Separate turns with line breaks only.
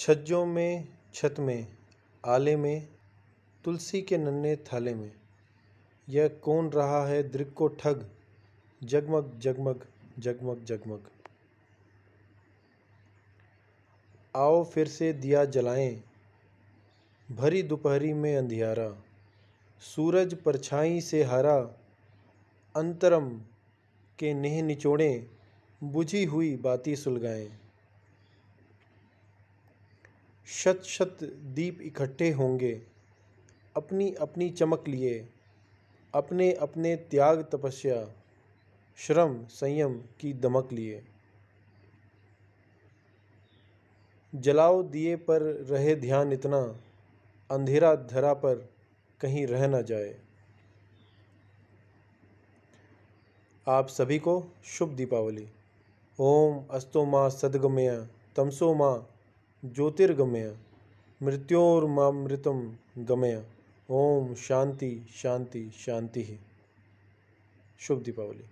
छज्जों में छत में आले में तुलसी के नन्हे थाले में यह कौन रहा है दृक को ठग जगमग जगमग जगमग जगमग आओ फिर से दिया जलाएं भरी दोपहरी में अंधियारा सूरज परछाई से हरा अंतरम के नेह निचोड़ें बुझी हुई बाती सुलगाएं शत शत दीप इकट्ठे होंगे अपनी अपनी चमक लिए अपने अपने त्याग तपस्या श्रम संयम की दमक लिए जलाओ दिए पर रहे ध्यान इतना अंधेरा धरा पर कहीं रह न जाए आप सभी को शुभ दीपावली ओम अस्तो माँ सदगमय तमसो माँ ज्योतिर्गमय मृत्योर्मामृतम गमय ओम शांति शांति शांति
शुभ दीपावली